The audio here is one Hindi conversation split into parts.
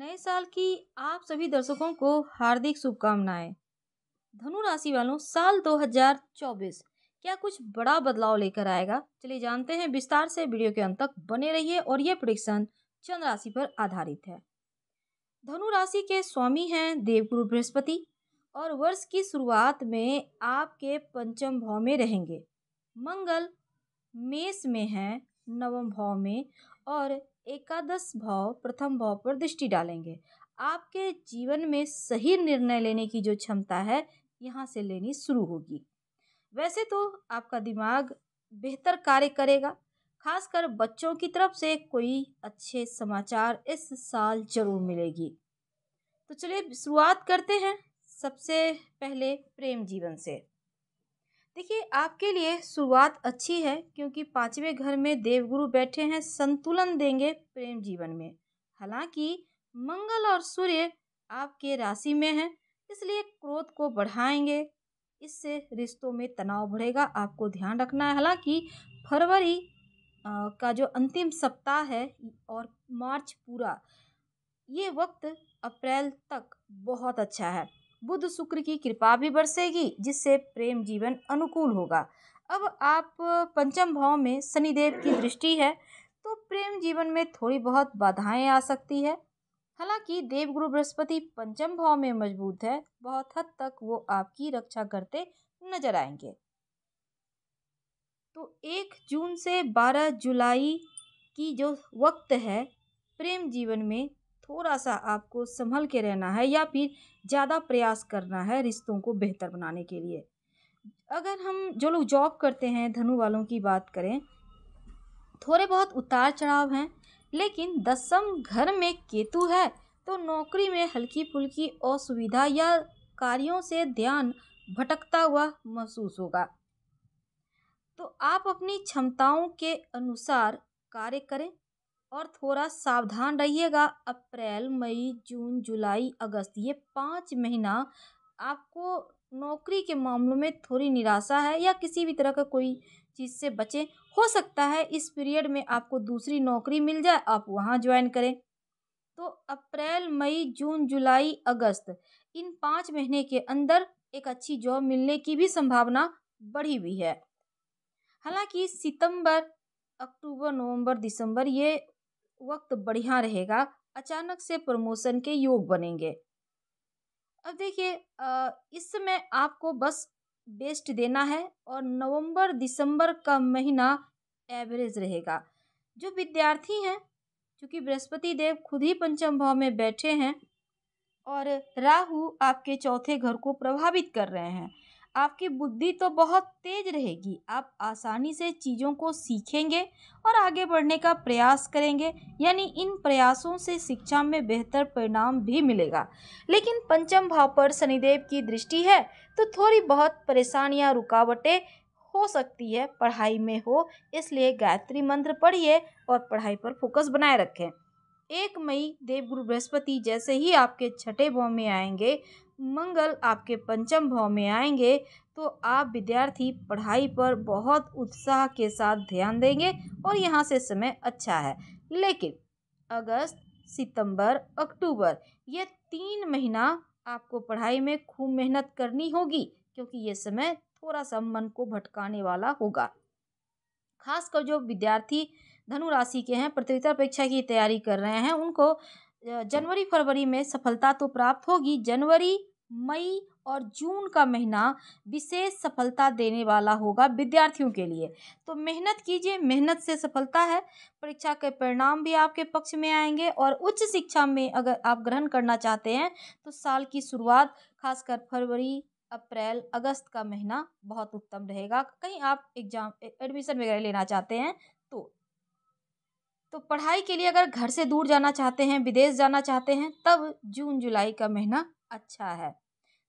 नए साल की आप सभी दर्शकों को हार्दिक शुभकामनाएं धनु राशि वालों साल 2024 क्या कुछ बड़ा बदलाव लेकर आएगा चलिए जानते हैं विस्तार से वीडियो के अंत तक बने रहिए और यह प्रोडिक्शन चंद्र राशि पर आधारित है धनु राशि के स्वामी हैं देवगुरु बृहस्पति और वर्ष की शुरुआत में आपके पंचम भाव में रहेंगे मंगल मेष में है नवम भाव में और एकादश भाव प्रथम भाव पर दृष्टि डालेंगे आपके जीवन में सही निर्णय लेने की जो क्षमता है यहाँ से लेनी शुरू होगी वैसे तो आपका दिमाग बेहतर कार्य करेगा खासकर बच्चों की तरफ से कोई अच्छे समाचार इस साल जरूर मिलेगी तो चलिए शुरुआत करते हैं सबसे पहले प्रेम जीवन से देखिए आपके लिए शुरुआत अच्छी है क्योंकि पाँचवें घर में देवगुरु बैठे हैं संतुलन देंगे प्रेम जीवन में हालांकि मंगल और सूर्य आपके राशि में हैं इसलिए क्रोध को बढ़ाएंगे इससे रिश्तों में तनाव बढ़ेगा आपको ध्यान रखना है हालांकि फरवरी का जो अंतिम सप्ताह है और मार्च पूरा ये वक्त अप्रैल तक बहुत अच्छा है बुध शुक्र की कृपा भी बरसेगी जिससे प्रेम जीवन अनुकूल होगा अब आप पंचम भाव में शनिदेव की दृष्टि है तो प्रेम जीवन में थोड़ी बहुत बाधाएं आ सकती है हालांकि देवगुरु बृहस्पति पंचम भाव में मजबूत है बहुत हद तक वो आपकी रक्षा करते नजर आएंगे तो एक जून से बारह जुलाई की जो वक्त है प्रेम जीवन में थोड़ा सा आपको संभल के रहना है या फिर ज़्यादा प्रयास करना है रिश्तों को बेहतर बनाने के लिए अगर हम जो लोग जॉब करते हैं धनु वालों की बात करें थोड़े बहुत उतार चढ़ाव हैं लेकिन दसम घर में केतु है तो नौकरी में हल्की फुल्की असुविधा या कार्यों से ध्यान भटकता हुआ महसूस होगा तो आप अपनी क्षमताओं के अनुसार कार्य करें और थोड़ा सावधान रहिएगा अप्रैल मई जून जुलाई अगस्त ये पाँच महीना आपको नौकरी के मामलों में थोड़ी निराशा है या किसी भी तरह का कोई चीज़ से बचें हो सकता है इस पीरियड में आपको दूसरी नौकरी मिल जाए आप वहाँ ज्वाइन करें तो अप्रैल मई जून जुलाई अगस्त इन पाँच महीने के अंदर एक अच्छी जॉब मिलने की भी संभावना बढ़ी हुई है हालांकि सितंबर अक्टूबर नवंबर दिसंबर ये वक्त बढ़िया रहेगा अचानक से प्रमोशन के योग बनेंगे अब देखिए इस समय आपको बस बेस्ट देना है और नवंबर दिसंबर का महीना एवरेज रहेगा जो विद्यार्थी हैं क्योंकि बृहस्पति देव खुद ही पंचम भाव में बैठे हैं और राहु आपके चौथे घर को प्रभावित कर रहे हैं आपकी बुद्धि तो बहुत तेज रहेगी आप आसानी से चीज़ों को सीखेंगे और आगे बढ़ने का प्रयास करेंगे यानी इन प्रयासों से शिक्षा में बेहतर परिणाम भी मिलेगा लेकिन पंचम भाव पर शनिदेव की दृष्टि है तो थोड़ी बहुत परेशानियां रुकावटें हो सकती है पढ़ाई में हो इसलिए गायत्री मंत्र पढ़िए और पढ़ाई पर फोकस बनाए रखें एक मई देवगुरु बृहस्पति जैसे ही आपके छठे भाव में आएंगे मंगल आपके पंचम भाव में आएंगे तो आप विद्यार्थी पढ़ाई पर बहुत उत्साह के साथ ध्यान देंगे और यहाँ से समय अच्छा है लेकिन अगस्त सितंबर अक्टूबर ये तीन महीना आपको पढ़ाई में खूब मेहनत करनी होगी क्योंकि ये समय थोड़ा सा मन को भटकाने वाला होगा खासकर जो विद्यार्थी धनु राशि के हैं प्रतियोगिता परीक्षा की तैयारी कर रहे हैं उनको जनवरी फरवरी में सफलता तो प्राप्त होगी जनवरी मई और जून का महीना विशेष सफलता देने वाला होगा विद्यार्थियों के लिए तो मेहनत कीजिए मेहनत से सफलता है परीक्षा के परिणाम भी आपके पक्ष में आएंगे और उच्च शिक्षा में अगर आप ग्रहण करना चाहते हैं तो साल की शुरुआत खासकर फरवरी अप्रैल अगस्त का महीना बहुत उत्तम रहेगा कहीं आप एग्जाम एडमिशन वगैरह लेना चाहते हैं तो पढ़ाई के लिए अगर घर से दूर जाना चाहते हैं विदेश जाना चाहते हैं तब जून जुलाई का महीना अच्छा है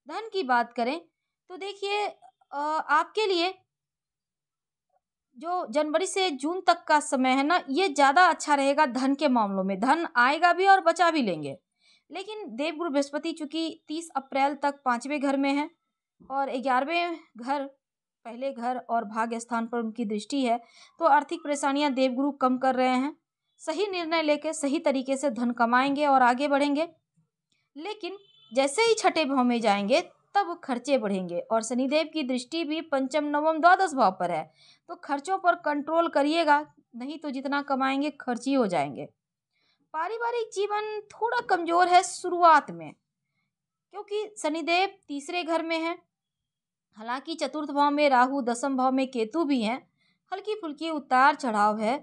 धन की बात करें तो देखिए आपके लिए जो जनवरी से जून तक का समय है ना ये ज़्यादा अच्छा रहेगा धन के मामलों में धन आएगा भी और बचा भी लेंगे लेकिन देवगुरु बृहस्पति चूँकि तीस अप्रैल तक पाँचवें घर में है और ग्यारहवें घर पहले घर और भाग्य स्थान पर उनकी दृष्टि है तो आर्थिक परेशानियां देवगुरु कम कर रहे हैं सही निर्णय लेके सही तरीके से धन कमाएंगे और आगे बढ़ेंगे लेकिन जैसे ही छठे भाव में जाएंगे तब खर्चे बढ़ेंगे और शनिदेव की दृष्टि भी पंचम नवम द्वादश भाव पर है तो खर्चों पर कंट्रोल करिएगा नहीं तो जितना कमाएंगे खर्च ही हो जाएंगे पारिवारिक जीवन थोड़ा कमज़ोर है शुरुआत में क्योंकि शनिदेव तीसरे घर में हैं हालांकि चतुर्थ भाव में राहु दसम भाव में केतु भी हैं हल्की फुल्की उतार चढ़ाव है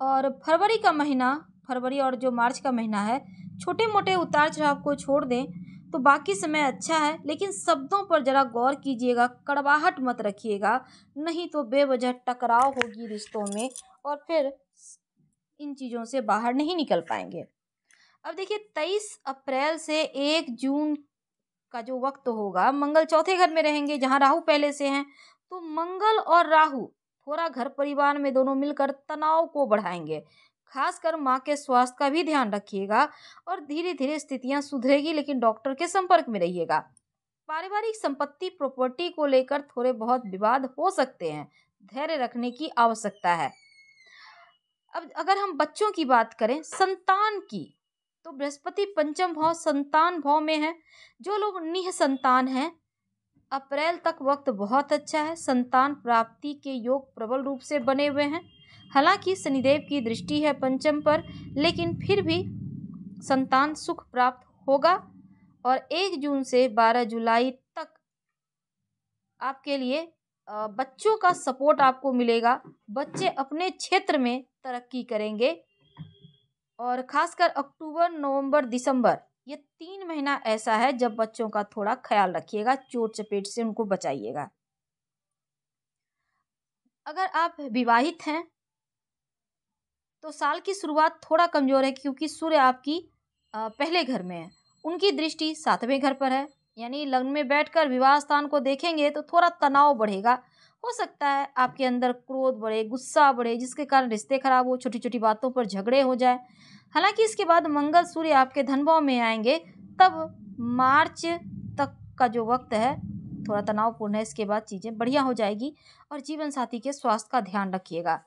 और फरवरी का महीना फरवरी और जो मार्च का महीना है छोटे मोटे उतार चढ़ाव को छोड़ दें तो बाकी समय अच्छा है लेकिन शब्दों पर ज़रा गौर कीजिएगा कड़वाहट मत रखिएगा नहीं तो बेवजह टकराव होगी रिश्तों में और फिर इन चीज़ों से बाहर नहीं निकल पाएंगे अब देखिए तेईस अप्रैल से एक जून का जो वक्त होगा मंगल चौथे घर में रहेंगे जहाँ राहु पहले से हैं तो मंगल और राहु थोड़ा घर परिवार में दोनों मिलकर तनाव को बढ़ाएंगे खासकर माँ के स्वास्थ्य का भी ध्यान रखिएगा और धीरे धीरे स्थितियाँ सुधरेगी लेकिन डॉक्टर के संपर्क में रहिएगा पारिवारिक संपत्ति प्रॉपर्टी को लेकर थोड़े बहुत विवाद हो सकते हैं धैर्य रखने की आवश्यकता है अब अगर हम बच्चों की बात करें संतान की तो बृहस्पति पंचम भाव संतान भाव में है जो लोग निह संतान हैं अप्रैल तक वक्त बहुत अच्छा है संतान प्राप्ति के योग प्रबल रूप से बने हुए हैं हालांकि शनिदेव की दृष्टि है पंचम पर लेकिन फिर भी संतान सुख प्राप्त होगा और एक जून से बारह जुलाई तक आपके लिए बच्चों का सपोर्ट आपको मिलेगा बच्चे अपने क्षेत्र में तरक्की करेंगे और ख़ासकर अक्टूबर नवंबर दिसंबर ये तीन महीना ऐसा है जब बच्चों का थोड़ा ख्याल रखिएगा चोट चपेट से उनको बचाइएगा अगर आप विवाहित हैं तो साल की शुरुआत थोड़ा कमज़ोर है क्योंकि सूर्य आपकी पहले घर में है उनकी दृष्टि सातवें घर पर है यानी लग्न में बैठकर विवाह स्थान को देखेंगे तो थोड़ा तनाव बढ़ेगा हो सकता है आपके अंदर क्रोध बढ़े गुस्सा बढ़े जिसके कारण रिश्ते खराब हो छोटी छोटी बातों पर झगड़े हो जाए हालांकि इसके बाद मंगल सूर्य आपके धनभाव में आएंगे तब मार्च तक का जो वक्त है थोड़ा तनावपूर्ण है इसके बाद चीज़ें बढ़िया हो जाएगी और जीवन साथी के स्वास्थ्य का ध्यान रखिएगा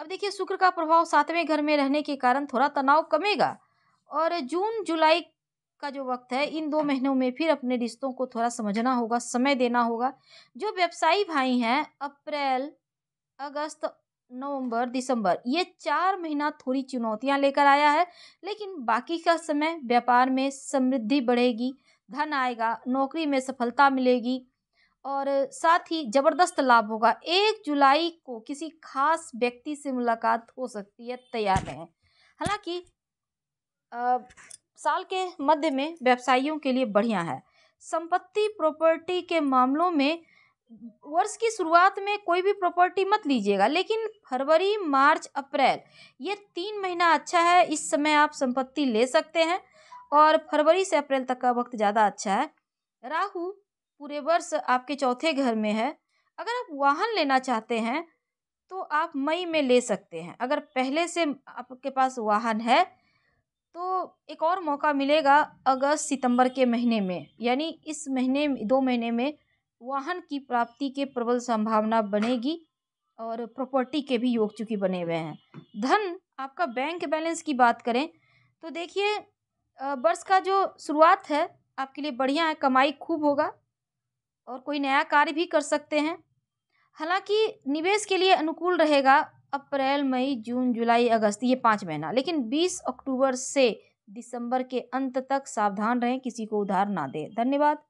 अब देखिए शुक्र का प्रभाव सातवें घर में रहने के कारण थोड़ा तनाव कमेगा और जून जुलाई का जो वक्त है इन दो महीनों में फिर अपने रिश्तों को थोड़ा समझना होगा समय देना होगा जो व्यवसायी भाई हैं अप्रैल अगस्त नवंबर दिसंबर ये चार महीना थोड़ी चुनौतियां लेकर आया है लेकिन बाकी का समय व्यापार में समृद्धि बढ़ेगी धन आएगा नौकरी में सफलता मिलेगी और साथ ही ज़बरदस्त लाभ होगा एक जुलाई को किसी खास व्यक्ति से मुलाकात हो सकती है तैयार रहें हालांकि साल के मध्य में व्यवसायियों के लिए बढ़िया है संपत्ति प्रॉपर्टी के मामलों में वर्ष की शुरुआत में कोई भी प्रॉपर्टी मत लीजिएगा लेकिन फरवरी मार्च अप्रैल ये तीन महीना अच्छा है इस समय आप संपत्ति ले सकते हैं और फरवरी से अप्रैल तक का वक्त ज़्यादा अच्छा है राहु पूरे वर्ष आपके चौथे घर में है अगर आप वाहन लेना चाहते हैं तो आप मई में ले सकते हैं अगर पहले से आपके पास वाहन है तो एक और मौका मिलेगा अगस्त सितंबर के महीने में यानी इस महीने दो महीने में वाहन की प्राप्ति के प्रबल संभावना बनेगी और प्रॉपर्टी के भी योग चुकी बने हुए हैं धन आपका बैंक बैलेंस की बात करें तो देखिए वर्ष का जो शुरुआत है आपके लिए बढ़िया है कमाई खूब होगा और कोई नया कार्य भी कर सकते हैं हालांकि निवेश के लिए अनुकूल रहेगा अप्रैल मई जून जुलाई अगस्त ये पाँच महीना लेकिन बीस अक्टूबर से दिसंबर के अंत तक सावधान रहें किसी को उधार ना दें धन्यवाद